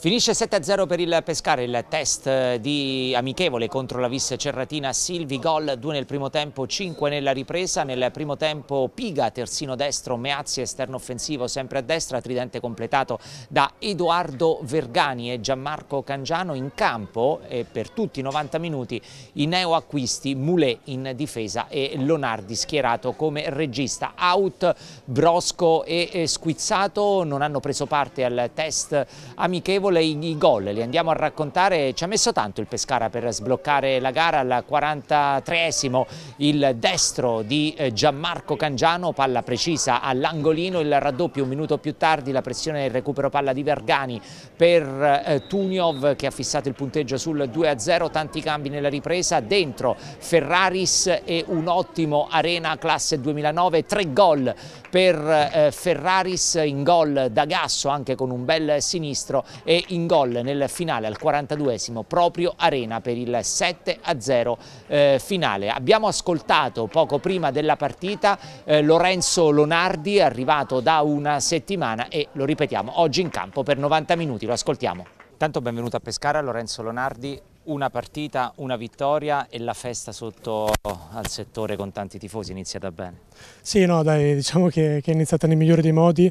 Finisce 7-0 per il Pescara il test eh, di amichevole contro la Vis Cerratina Silvi, gol 2 nel primo tempo, 5 nella ripresa, nel primo tempo Piga, terzino destro, Meazzi esterno offensivo sempre a destra, tridente completato da Edoardo Vergani e Gianmarco Cangiano in campo e per tutti i 90 minuti i neoacquisti Mulè in difesa e Lonardi schierato come regista, out Brosco e Squizzato non hanno preso parte al test amichevole favole i, gol, li andiamo a raccontare. Ci ha messo tanto il Pescara per sbloccare la gara al 43esimo, il destro di eh, Gianmarco Cangiano, palla precisa all'angolino, il raddoppio un minuto più tardi, la pressione del recupero palla di Vergani per eh, Tuniov che ha fissato il punteggio sul 2-0, tanti cambi nella ripresa, dentro Ferraris e un ottimo Arena classe 2009, tre gol per eh, Ferraris in gol da Gasso anche con un bel sinistro e in gol nel finale al 42esimo proprio Arena per il 7-0 eh, finale. Abbiamo ascoltato poco prima della partita eh, Lorenzo Lonardi arrivato da una settimana e lo ripetiamo oggi in campo per 90 minuti, lo ascoltiamo. Tanto benvenuto a Pescara Lorenzo Lonardi, una partita, una vittoria e la festa sotto al settore con tanti tifosi inizia da bene. Sì, no, dai, diciamo che, che, è iniziata nei migliori dei modi,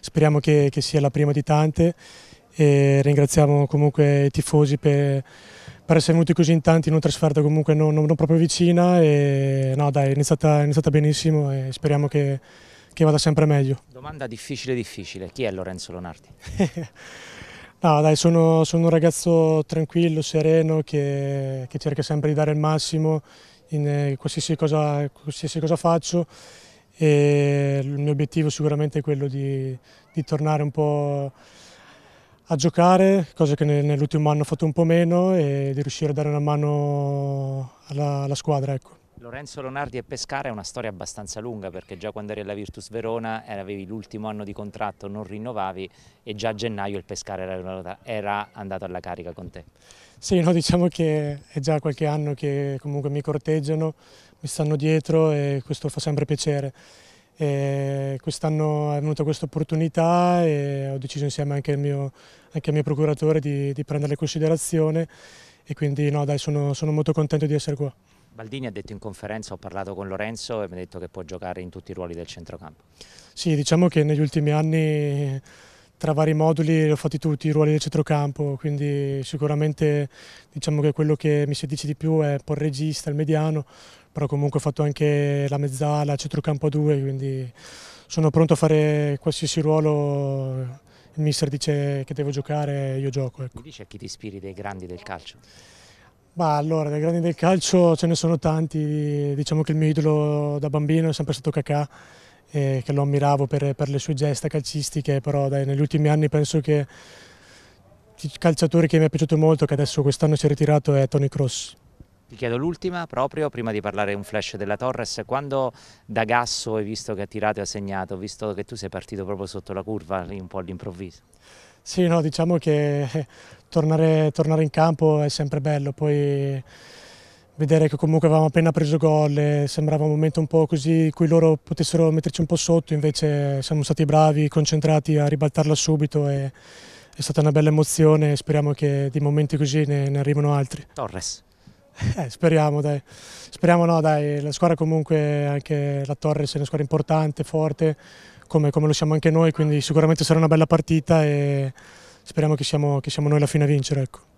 speriamo che, che sia la prima di tante e ringraziamo comunque i tifosi per, per essere venuti così in tanti in una trasferta comunque non, non, non proprio vicina e no dai è iniziata, è iniziata benissimo e speriamo che, che, vada sempre meglio. Domanda difficile difficile, chi è Lorenzo Lonardi? no dai sono, sono, un ragazzo tranquillo, sereno che, che cerca sempre di dare il massimo in eh, qualsiasi cosa, qualsiasi cosa, faccio e il mio obiettivo sicuramente è quello di, di tornare un po' a giocare, cosa che nell'ultimo anno ho fatto un po' meno, e di riuscire a dare una mano alla, alla squadra. Ecco. Lorenzo Lonardi e Pescara è una storia abbastanza lunga perché già quando eri alla Virtus Verona avevi l'ultimo anno di contratto, non rinnovavi e già a gennaio il Pescara era, era andato alla carica con te. Sì, no, diciamo che è già qualche anno che comunque mi corteggiano, mi stanno dietro e questo fa sempre piacere. Quest'anno è venuta questa opportunità e ho deciso insieme anche al mio, anche al mio procuratore di, di prenderla in considerazione e quindi no, dai, sono, sono molto contento di essere qua. Baldini ha detto in conferenza, ho parlato con Lorenzo e mi ha detto che può giocare in tutti i ruoli del centrocampo. Sì, diciamo che negli ultimi anni tra vari moduli li ho fatti tutti, i ruoli del centrocampo, quindi sicuramente diciamo che quello che mi si dice di più è un po' il regista, il mediano, però comunque ho fatto anche la mezzala, il centrocampo a due, quindi sono pronto a fare qualsiasi ruolo il mister dice che devo giocare, io gioco. Ecco. Mi dici a chi ti ispiri dei grandi del calcio? Ma allora, dei grandi del calcio ce ne sono tanti, diciamo che il mio idolo da bambino è sempre stato Cacà eh, che lo ammiravo per, per, le sue gesta calcistiche, però dai, negli ultimi anni penso che il calciatore che mi è piaciuto molto, che adesso quest'anno si è ritirato, è Tony Cross. Ti chiedo l'ultima proprio, prima di parlare un flash della Torres, quando da Gasso hai visto che ha tirato e ha segnato, visto che tu sei partito proprio sotto la curva, un po' all'improvviso? Sì, no, diciamo che tornare, tornare in campo è sempre bello, poi vedere che comunque avevamo appena preso gol sembrava un momento un po' così in cui loro potessero metterci un po' sotto, invece siamo stati bravi, concentrati a ribaltarla subito e è stata una bella emozione e speriamo che di momenti così ne, ne arrivano altri. Torres. Eh, speriamo dai, speriamo no dai, la squadra comunque anche la Torres è una squadra importante, forte, come, come lo siamo anche noi, quindi sicuramente sarà una bella partita e speriamo che siamo, che siamo noi alla fine a vincere. Ecco.